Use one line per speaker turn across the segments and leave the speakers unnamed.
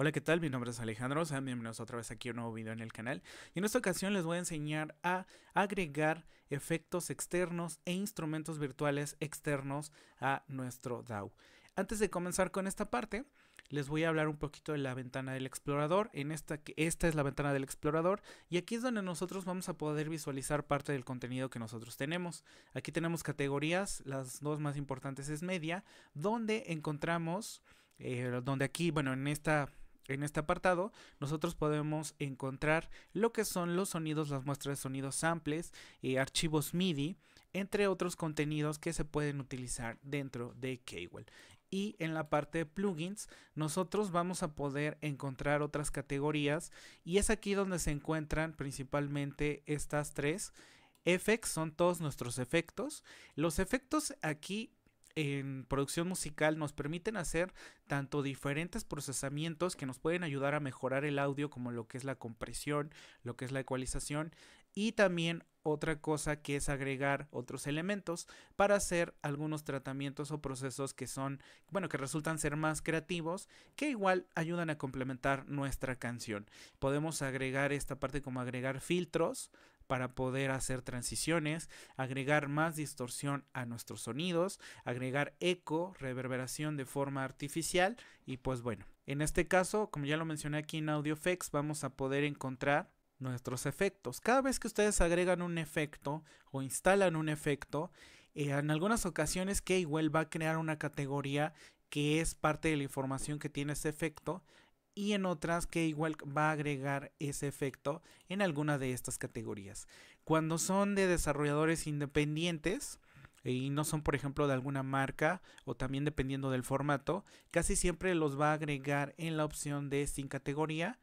Hola, ¿qué tal? Mi nombre es Alejandro, sean bienvenidos otra vez aquí a un nuevo video en el canal. Y en esta ocasión les voy a enseñar a agregar efectos externos e instrumentos virtuales externos a nuestro DAO. Antes de comenzar con esta parte, les voy a hablar un poquito de la ventana del explorador. En esta, esta es la ventana del explorador y aquí es donde nosotros vamos a poder visualizar parte del contenido que nosotros tenemos. Aquí tenemos categorías, las dos más importantes es media, donde encontramos, eh, donde aquí, bueno, en esta en este apartado nosotros podemos encontrar lo que son los sonidos, las muestras de sonidos samples, y eh, archivos MIDI, entre otros contenidos que se pueden utilizar dentro de Keywell. Y en la parte de plugins, nosotros vamos a poder encontrar otras categorías y es aquí donde se encuentran principalmente estas tres. FX son todos nuestros efectos. Los efectos aquí en producción musical nos permiten hacer tanto diferentes procesamientos que nos pueden ayudar a mejorar el audio como lo que es la compresión, lo que es la ecualización y también otra cosa que es agregar otros elementos para hacer algunos tratamientos o procesos que son, bueno, que resultan ser más creativos, que igual ayudan a complementar nuestra canción. Podemos agregar esta parte como agregar filtros para poder hacer transiciones, agregar más distorsión a nuestros sonidos, agregar eco, reverberación de forma artificial y pues bueno, en este caso, como ya lo mencioné aquí en Audio Effects, vamos a poder encontrar nuestros efectos. Cada vez que ustedes agregan un efecto o instalan un efecto, eh, en algunas ocasiones Keywell va a crear una categoría que es parte de la información que tiene ese efecto y en otras que igual va a agregar ese efecto en alguna de estas categorías. Cuando son de desarrolladores independientes eh, y no son por ejemplo de alguna marca o también dependiendo del formato, casi siempre los va a agregar en la opción de sin categoría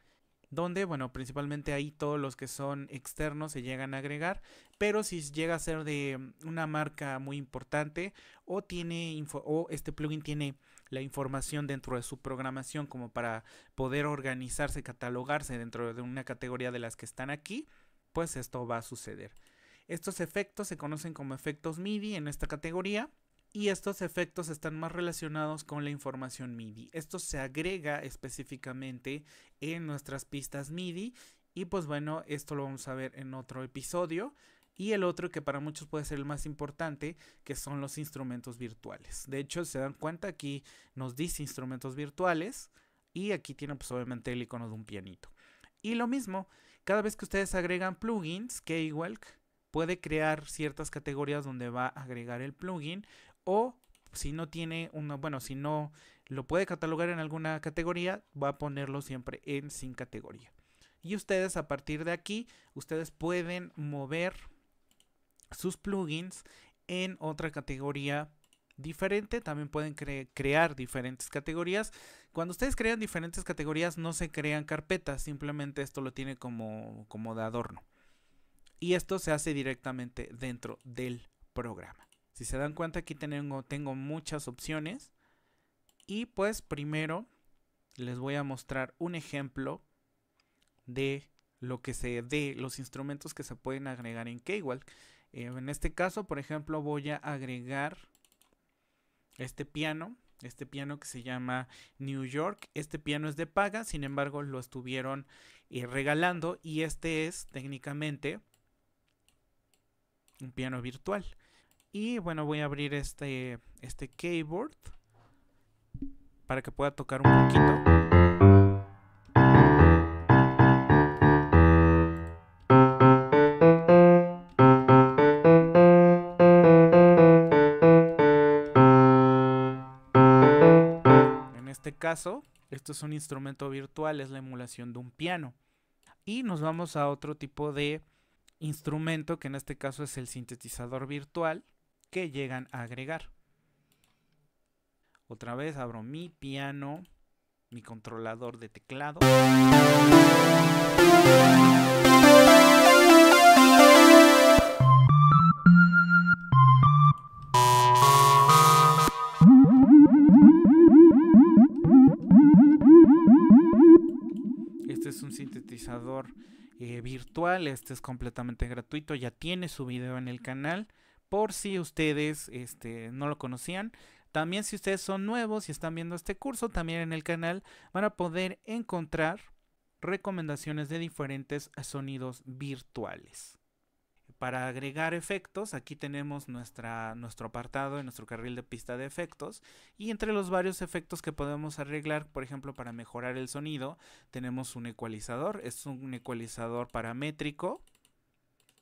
donde, bueno, principalmente ahí todos los que son externos se llegan a agregar, pero si llega a ser de una marca muy importante o tiene info, o este plugin tiene la información dentro de su programación como para poder organizarse, catalogarse dentro de una categoría de las que están aquí, pues esto va a suceder. Estos efectos se conocen como efectos MIDI en esta categoría y estos efectos están más relacionados con la información MIDI. Esto se agrega específicamente en nuestras pistas MIDI y pues bueno, esto lo vamos a ver en otro episodio y el otro que para muchos puede ser el más importante, que son los instrumentos virtuales. De hecho, se dan cuenta, aquí nos dice instrumentos virtuales y aquí tiene pues obviamente el icono de un pianito. Y lo mismo, cada vez que ustedes agregan plugins, Keywalk puede crear ciertas categorías donde va a agregar el plugin o si no tiene uno bueno, si no lo puede catalogar en alguna categoría, va a ponerlo siempre en sin categoría. Y ustedes a partir de aquí, ustedes pueden mover sus plugins en otra categoría diferente. También pueden crear diferentes categorías. Cuando ustedes crean diferentes categorías no se crean carpetas, simplemente esto lo tiene como, como de adorno. Y esto se hace directamente dentro del programa. Si se dan cuenta aquí tengo, tengo muchas opciones. Y pues primero les voy a mostrar un ejemplo de lo que se de los instrumentos que se pueden agregar en Keywalk. Eh, en este caso, por ejemplo, voy a agregar este piano. Este piano que se llama New York. Este piano es de paga, sin embargo lo estuvieron eh, regalando y este es técnicamente un piano virtual. Y bueno, voy a abrir este, este keyboard para que pueda tocar un poquito. caso, esto es un instrumento virtual, es la emulación de un piano. Y nos vamos a otro tipo de instrumento, que en este caso es el sintetizador virtual, que llegan a agregar. Otra vez abro mi piano, mi controlador de teclado. Eh, virtual. Este es completamente gratuito, ya tiene su video en el canal. Por si ustedes este, no lo conocían, también si ustedes son nuevos y están viendo este curso, también en el canal van a poder encontrar recomendaciones de diferentes sonidos virtuales para agregar efectos, aquí tenemos nuestro apartado en nuestro carril de pista de efectos y entre los varios efectos que podemos arreglar, por ejemplo, para mejorar el sonido, tenemos un ecualizador, es un ecualizador paramétrico,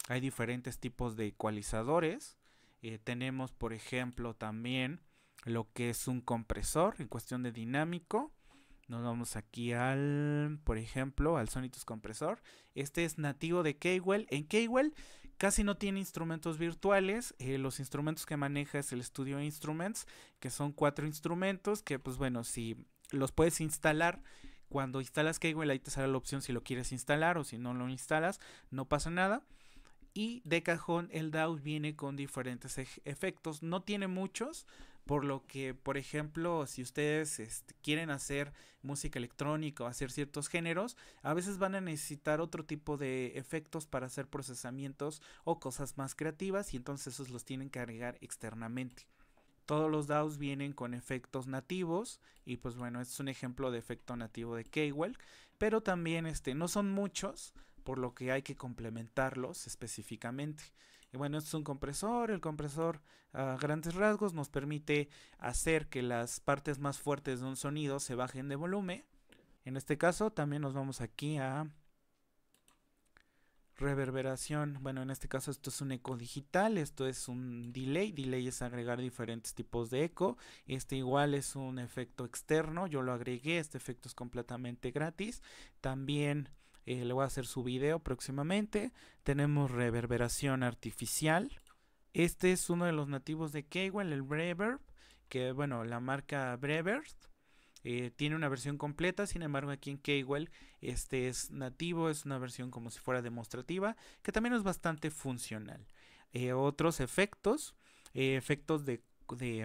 hay diferentes tipos de ecualizadores, eh, tenemos, por ejemplo, también lo que es un compresor en cuestión de dinámico, nos vamos aquí al, por ejemplo, al Sonitus Compresor. Este es nativo de C-Well. En Keywell casi no tiene instrumentos virtuales. Eh, los instrumentos que maneja es el Studio Instruments, que son cuatro instrumentos que, pues bueno, si los puedes instalar cuando instalas Keywell ahí te sale la opción si lo quieres instalar o si no lo instalas, no pasa nada. Y de cajón el DAW viene con diferentes efectos, no tiene muchos, por lo que, por ejemplo, si ustedes este, quieren hacer música electrónica o hacer ciertos géneros, a veces van a necesitar otro tipo de efectos para hacer procesamientos o cosas más creativas y entonces esos los tienen que agregar externamente. Todos los DAOs vienen con efectos nativos y pues bueno, es un ejemplo de efecto nativo de Keywell, pero también este, no son muchos, por lo que hay que complementarlos específicamente bueno, esto es un compresor. El compresor a grandes rasgos nos permite hacer que las partes más fuertes de un sonido se bajen de volumen. En este caso también nos vamos aquí a reverberación. Bueno, en este caso esto es un eco digital, esto es un delay. Delay es agregar diferentes tipos de eco. Este igual es un efecto externo, yo lo agregué, este efecto es completamente gratis. También eh, le voy a hacer su video próximamente. Tenemos reverberación artificial. Este es uno de los nativos de Keywell, el Reverb, que bueno, la marca Reverb. Eh, tiene una versión completa, sin embargo aquí en Keywell este es nativo, es una versión como si fuera demostrativa, que también es bastante funcional. Eh, otros efectos, efectos de,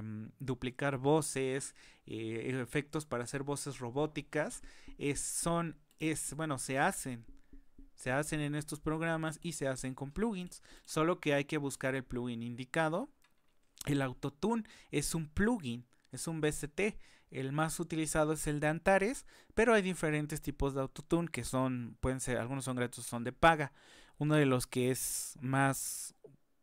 mm, duplicar voces, efectos para hacer voces robóticas, son es, bueno, se hacen. Se hacen en estos programas y se hacen con plugins. Solo que hay que buscar el plugin indicado. El autotune es un plugin, es un VST, El más utilizado es el de Antares, pero hay diferentes tipos de autotune que son, pueden ser, algunos son gratuitos, son de paga. Uno de los que es más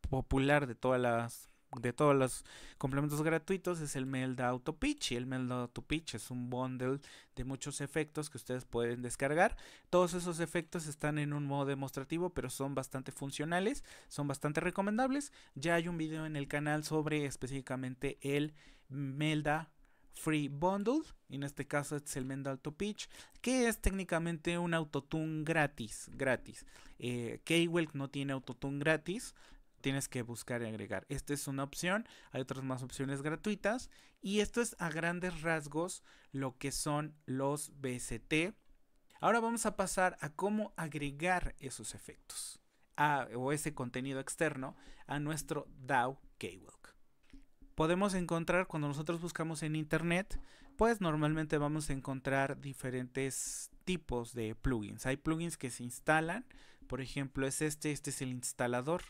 popular de todas las de todos los complementos gratuitos es el Melda Auto Pitch. Y el Melda Auto Pitch es un bundle de muchos efectos que ustedes pueden descargar. Todos esos efectos están en un modo demostrativo, pero son bastante funcionales, son bastante recomendables. Ya hay un video en el canal sobre específicamente el Melda Free Bundle, en este caso este es el Melda Auto Pitch, que es técnicamente un autotune gratis, gratis. Eh, no tiene autotune gratis, tienes que buscar y agregar. Esta es una opción, hay otras más opciones gratuitas y esto es a grandes rasgos lo que son los BST. Ahora vamos a pasar a cómo agregar esos efectos o ese contenido externo a nuestro DAO Keywalk podemos encontrar cuando nosotros buscamos en internet, pues normalmente vamos a encontrar diferentes tipos de plugins. Hay plugins que se instalan, por ejemplo, es este, este es el instalador.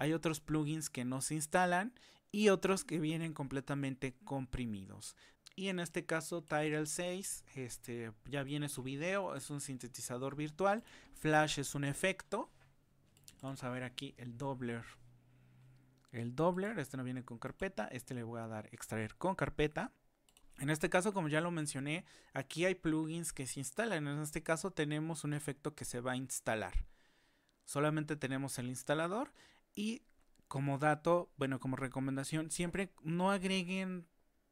Hay otros plugins que no se instalan y otros que vienen completamente comprimidos. Y en este caso Tyrell 6, este, ya viene su video, es un sintetizador virtual, Flash es un efecto. Vamos a ver aquí el dobler, El dobler, este no viene con carpeta, este le voy a dar extraer con carpeta. En este caso, como ya lo mencioné, aquí hay plugins que se instalan. En este caso tenemos un efecto que se va a instalar. Solamente tenemos el instalador. Y como dato, bueno, como recomendación, siempre no agreguen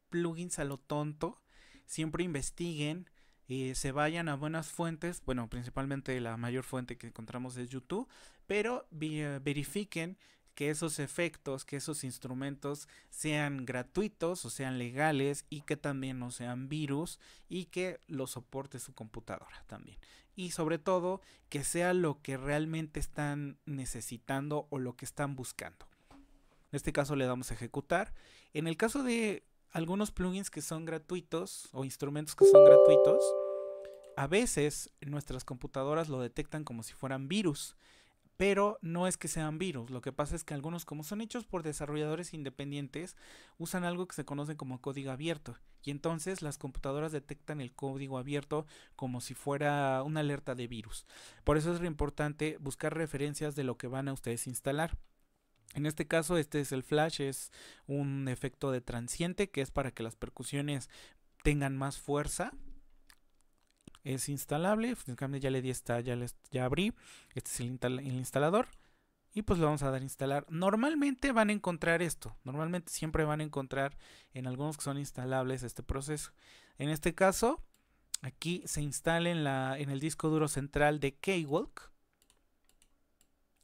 plugins a lo tonto, siempre investiguen, y eh, se vayan a buenas fuentes, bueno, principalmente la mayor fuente que encontramos es YouTube, pero eh, verifiquen que esos efectos, que esos instrumentos sean gratuitos o sean legales y que también no sean virus y que lo soporte su computadora también y sobre todo que sea lo que realmente están necesitando o lo que están buscando. En este caso le damos a ejecutar. En el caso de algunos plugins que son gratuitos o instrumentos que son gratuitos, a veces nuestras computadoras lo detectan como si fueran virus pero no es que sean virus. Lo que pasa es que algunos, como son hechos por desarrolladores independientes, usan algo que se conoce como código abierto. Y entonces las computadoras detectan el código abierto como si fuera una alerta de virus. Por eso es re importante buscar referencias de lo que van a ustedes instalar. En este caso, este es el flash, es un efecto de transiente que es para que las percusiones tengan más fuerza es instalable. Pues, en cambio ya le di esta, ya, les, ya abrí. Este es el, instalador. Y pues lo vamos a dar a instalar. Normalmente van a encontrar esto. Normalmente siempre van a encontrar en algunos que son instalables este proceso. En este caso, aquí se instala en, la, en el disco duro central de Keywalk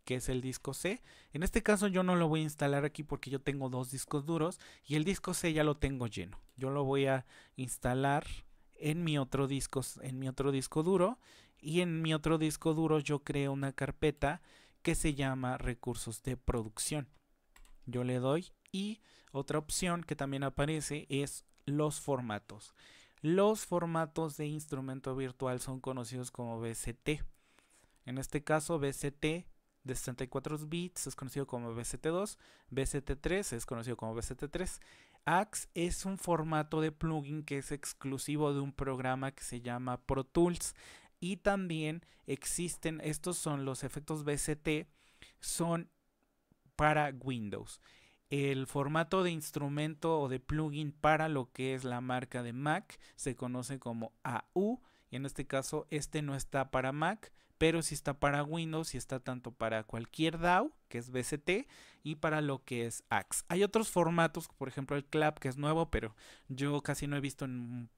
que es el disco C. En este caso yo no lo voy a instalar aquí porque yo tengo dos discos duros y el disco C ya lo tengo lleno. Yo lo voy a instalar en mi otro disco, en mi otro disco duro y en mi otro disco duro yo creo una carpeta que se llama recursos de producción. Yo le doy y otra opción que también aparece es los formatos. Los formatos de instrumento virtual son conocidos como BCT. En este caso BCT de 64 bits es conocido como BCT2, BCT3 es conocido como BCT3 Axe es un formato de plugin que es exclusivo de un programa que se llama Pro Tools. Y también existen, estos son los efectos BCT, son para Windows. El formato de instrumento o de plugin para lo que es la marca de Mac se conoce como AU. Y en este caso, este no está para Mac, pero si está para Windows, y está tanto para cualquier DAO que es BCT, y para lo que es AXE. Hay otros formatos, por ejemplo el clap, que es nuevo, pero yo casi no he visto,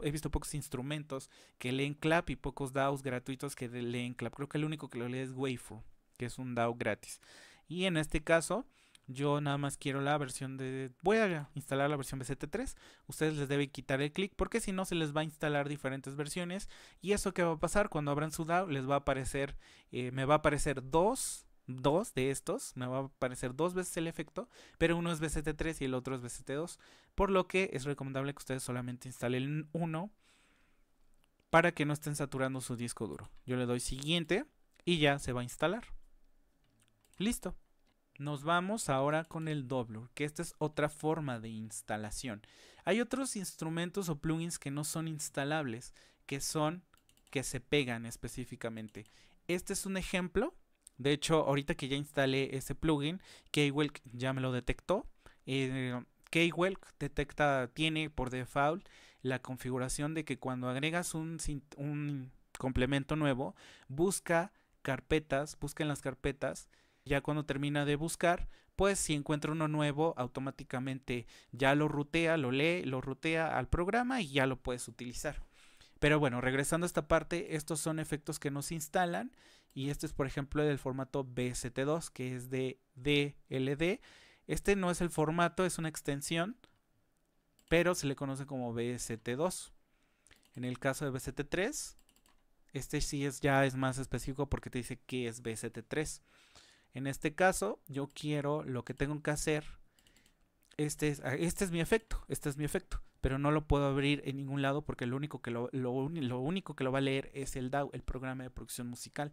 he visto pocos instrumentos que leen clap y pocos DAOs gratuitos que leen clap. Creo que el único que lo lee es Waveform, que es un DAO gratis. Y en este caso, yo nada más quiero la versión de... Voy a instalar la versión BCT3. Ustedes les deben quitar el clic porque si no se les va a instalar diferentes versiones. Y eso que va a pasar cuando abran su DAO les va a aparecer... Eh, me va a aparecer dos dos de estos, me va a aparecer dos veces el efecto, pero uno es BCT3 y el otro es BCT2, por lo que es recomendable que ustedes solamente instalen uno para que no estén saturando su disco duro. Yo le doy siguiente y ya se va a instalar. Listo. Nos vamos ahora con el doble, que esta es otra forma de instalación. Hay otros instrumentos o plugins que no son instalables, que son que se pegan específicamente. Este es un ejemplo. De hecho, ahorita que ya instalé ese plugin, Keywelk ya me lo detectó. k eh, Keywelk detecta, tiene por default la configuración de que cuando agregas un, un complemento nuevo, busca carpetas, busca en las carpetas ya cuando termina de buscar, pues si encuentra uno nuevo, automáticamente ya lo rutea, lo lee, lo rutea al programa y ya lo puedes utilizar. Pero bueno, regresando a esta parte, estos son efectos que nos instalan y este es por ejemplo del formato BST2 que es de DLD. Este no es el formato, es una extensión, pero se le conoce como BST2. En el caso de BST3, este sí es, ya es más específico porque te dice que es BST3. En este caso, yo quiero lo que tengo que hacer. Este, ah, este es, mi efecto, este es mi efecto, pero no lo puedo abrir en ningún lado porque lo único que lo, único que lo va a leer es el DAW, el programa de producción musical.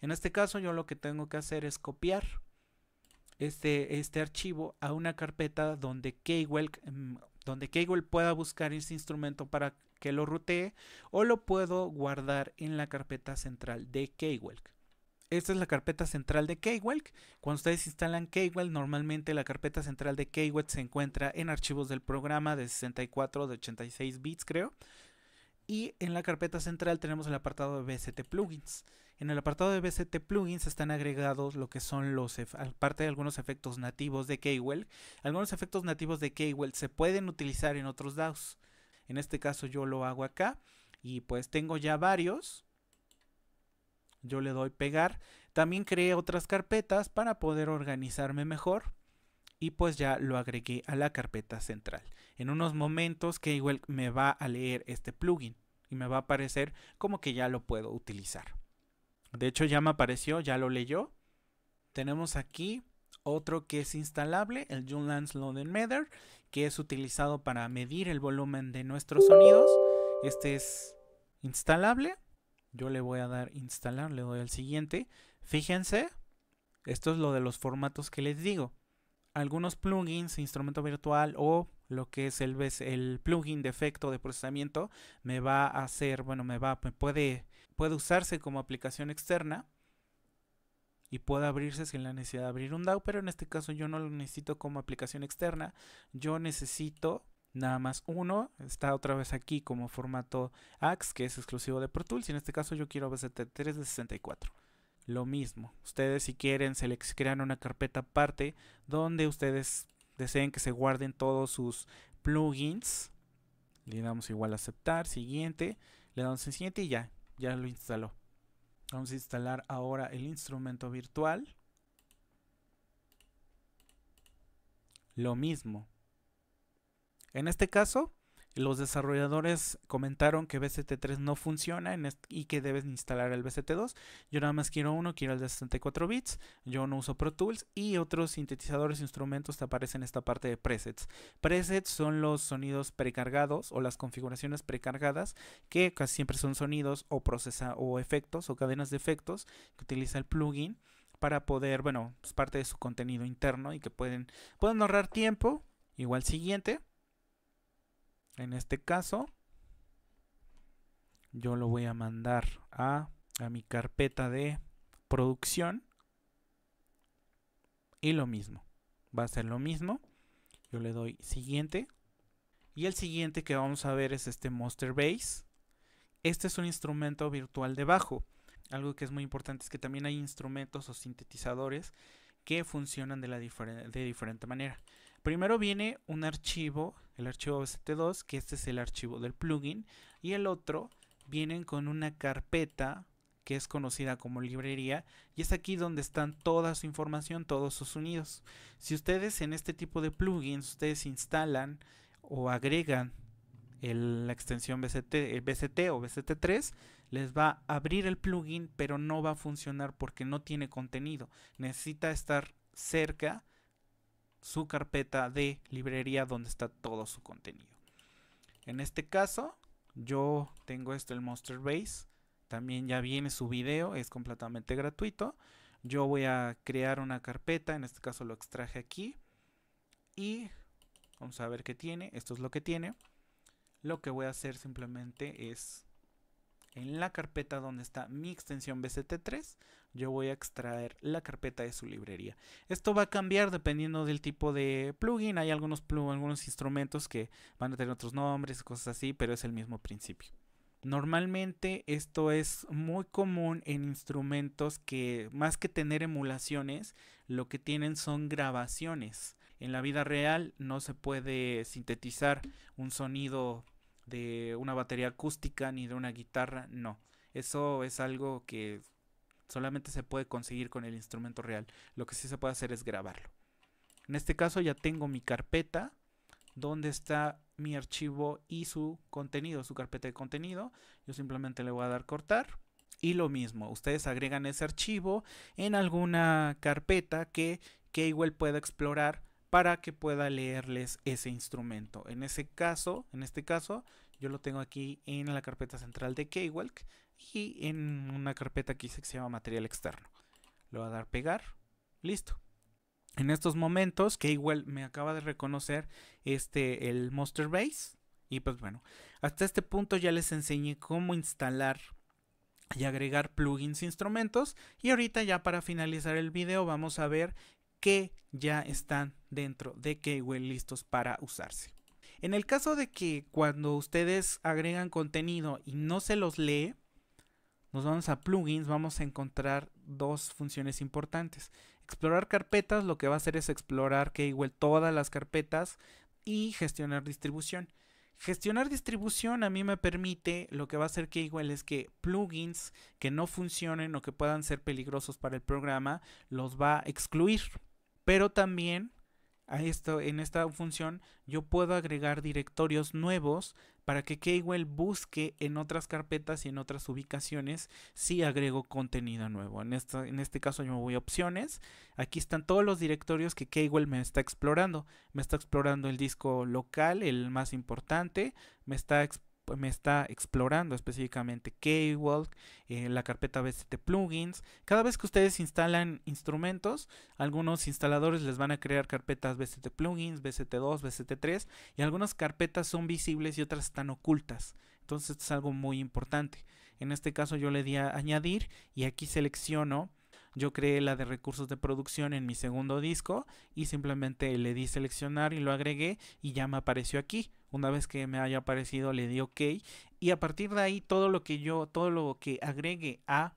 En este caso, yo lo que tengo que hacer es copiar este, este archivo a una carpeta donde Keywell, mm, donde Keywell pueda buscar este instrumento para que lo rutee o lo puedo guardar en la carpeta central de Keywell esta es la carpeta central de Keywalk. Cuando ustedes instalan Keywalk, normalmente la carpeta central de Keywalk se encuentra en archivos del programa de 64 de 86 bits, creo. Y en la carpeta central tenemos el apartado de BST plugins. En el apartado de BST plugins están agregados lo que son los aparte de algunos efectos nativos de Keywell. Algunos efectos nativos de Keywell se pueden utilizar en otros DAOs. En este caso yo lo hago acá y pues tengo ya varios yo le doy pegar. También creé otras carpetas para poder organizarme mejor y pues ya lo agregué a la carpeta central. En unos momentos que igual me va a leer este plugin y me va a aparecer como que ya lo puedo utilizar. De hecho ya me apareció, ya lo leyó. Tenemos aquí otro que es instalable, el June Lance Meter, que es utilizado para medir el volumen de nuestros sonidos. Este es instalable yo le voy a dar instalar, le doy al siguiente. Fíjense, esto es lo de los formatos que les digo. Algunos plugins, instrumento virtual o lo que es el, el plugin de efecto de procesamiento me va a hacer, bueno, me va, puede, puede usarse como aplicación externa y puede abrirse sin la necesidad de abrir un DAO, pero en este caso yo no lo necesito como aplicación externa, yo necesito nada más uno. Está otra vez aquí como formato AX, que es exclusivo de Pro Tools. Y en este caso yo quiero vst 3 de 64. Lo mismo. Ustedes si quieren se les crean una carpeta aparte donde ustedes deseen que se guarden todos sus plugins. Le damos igual a aceptar, siguiente. Le damos en siguiente y ya, ya lo instaló. Vamos a instalar ahora el instrumento virtual. Lo mismo, en este caso, los desarrolladores comentaron que BCT3 no funciona y que debes instalar el BCT2. Yo nada más quiero uno, quiero el de 64 bits. Yo no uso Pro Tools y otros sintetizadores e instrumentos te aparecen en esta parte de presets. Presets son los sonidos precargados o las configuraciones precargadas que casi siempre son sonidos o procesa o efectos o cadenas de efectos que utiliza el plugin para poder, bueno, es pues, parte de su contenido interno y que pueden, pueden ahorrar tiempo. Igual siguiente. En este caso, yo lo voy a mandar a, mi carpeta de producción. Y lo mismo. Va a ser lo mismo. Yo le doy siguiente. Y el siguiente que vamos a ver es este Monster Base. Este es un instrumento virtual de bajo. Algo que es muy importante es que también hay instrumentos o sintetizadores que funcionan de, la de diferente manera. Primero viene un archivo, el archivo BCT2, que este es el archivo del plugin, y el otro vienen con una carpeta que es conocida como librería y es aquí donde están toda su información, todos sus unidos. Si ustedes en este tipo de plugins ustedes instalan o agregan la extensión BCT, BCT o BCT3, les va a abrir el plugin, pero no va a funcionar porque no tiene contenido. Necesita estar cerca su carpeta de librería donde está todo su contenido. En este caso, yo tengo esto, el Monster Base. También ya viene su video, es completamente gratuito. Yo voy a crear una carpeta, en este caso lo extraje aquí. Y vamos a ver qué tiene, esto es lo que tiene. Lo que voy a hacer simplemente es en la carpeta donde está mi extensión BCT3, yo voy a extraer la carpeta de su librería. Esto va a cambiar dependiendo del tipo de plugin. Hay algunos, algunos instrumentos que van a tener otros nombres, cosas así, pero es el mismo principio. Normalmente esto es muy común en instrumentos que más que tener emulaciones, lo que tienen son grabaciones. En la vida real no se puede sintetizar un sonido de una batería acústica ni de una guitarra, no. Eso es algo que solamente se puede conseguir con el instrumento real. Lo que sí se puede hacer es grabarlo. En este caso ya tengo mi carpeta donde está mi archivo y su contenido, su carpeta de contenido. Yo simplemente le voy a dar cortar. Y lo mismo, ustedes agregan ese archivo en alguna carpeta que igual pueda explorar para que pueda leerles ese instrumento. En ese caso, en este caso, yo lo tengo aquí en la carpeta central de Keywalk y en una carpeta que se llama material externo. Lo voy a dar pegar. Listo. En estos momentos, Keywalk me acaba de reconocer este, el Monster Base. Y pues bueno, hasta este punto ya les enseñé cómo instalar y agregar plugins e instrumentos. Y ahorita ya para finalizar el video vamos a ver que ya están dentro de Keywell listos para usarse. En el caso de que cuando ustedes agregan contenido y no se los lee, nos vamos a plugins, vamos a encontrar dos funciones importantes. Explorar carpetas, lo que va a hacer es explorar Keywell todas las carpetas y gestionar distribución. Gestionar distribución a mí me permite, lo que va a hacer que igual es que plugins que no funcionen o que puedan ser peligrosos para el programa, los va a excluir. Pero también a esto, en esta función yo puedo agregar directorios nuevos para que Keywell busque en otras carpetas y en otras ubicaciones si agrego contenido nuevo. En, esta, en este caso yo voy a opciones. Aquí están todos los directorios que Keywell me está explorando. Me está explorando el disco local, el más importante. Me está explorando pues, me está explorando específicamente K-Walk, eh, la carpeta BST Plugins. Cada vez que ustedes instalan instrumentos, algunos instaladores les van a crear carpetas BST Plugins, BST2, BST3 y algunas carpetas son visibles y otras están ocultas. Entonces es algo muy importante. En este caso yo le di a añadir y aquí selecciono yo creé la de recursos de producción en mi segundo disco y simplemente le di seleccionar y lo agregué y ya me apareció aquí. Una vez que me haya aparecido le di OK y a partir de ahí todo lo que yo, todo lo que agregue a,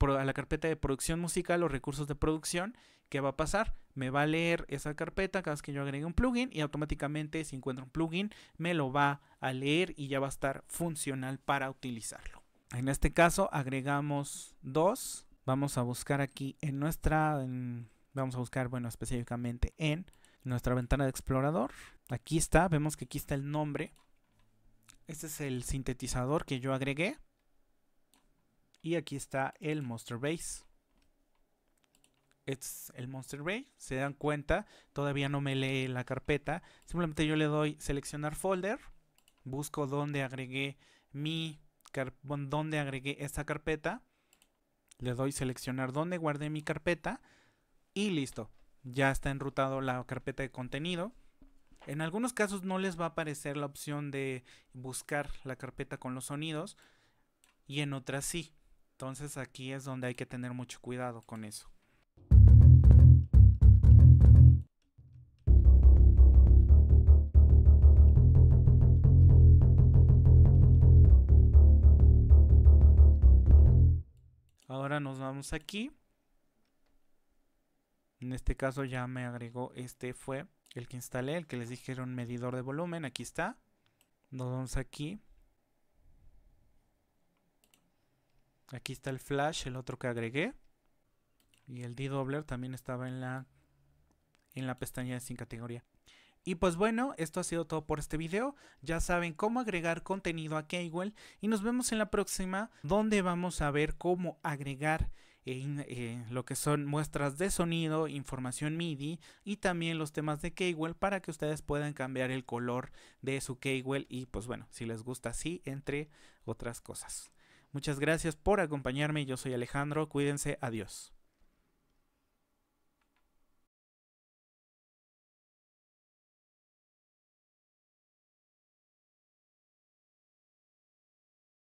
la carpeta de producción musical los recursos de producción, ¿qué va a pasar? Me va a leer esa carpeta cada vez que yo agregue un plugin y automáticamente si encuentro un plugin me lo va a leer y ya va a estar funcional para utilizarlo. En este caso agregamos dos Vamos a buscar aquí en nuestra, vamos a buscar, bueno, específicamente en nuestra ventana de explorador. Aquí está, vemos que aquí está el nombre. Este es el sintetizador que yo agregué. Y aquí está el Monster Base. Este es el Monster Base. Se dan cuenta, todavía no me lee la carpeta. Simplemente yo le doy seleccionar folder. Busco dónde agregué mi donde agregué esta carpeta le doy seleccionar dónde guardé mi carpeta y listo, ya está enrutado la carpeta de contenido. En algunos casos no les va a aparecer la opción de buscar la carpeta con los sonidos y en otras sí. Entonces aquí es donde hay que tener mucho cuidado con eso. Ahora nos vamos aquí. En este caso ya me agregó, este fue el que instalé, el que les dije un medidor de volumen, aquí está. Nos vamos aquí. Aquí está el flash, el otro que agregué. Y el d también estaba en la, en la pestaña de sin categoría. Y pues bueno, esto ha sido todo por este video. Ya saben cómo agregar contenido a Keywell y nos vemos en la próxima donde vamos a ver cómo agregar eh, lo que son muestras de sonido, información MIDI y también los temas de Keywell para que ustedes puedan cambiar el color de su Keywell y pues bueno, si les gusta así, entre otras cosas. Muchas gracias por acompañarme, yo soy Alejandro, cuídense, adiós.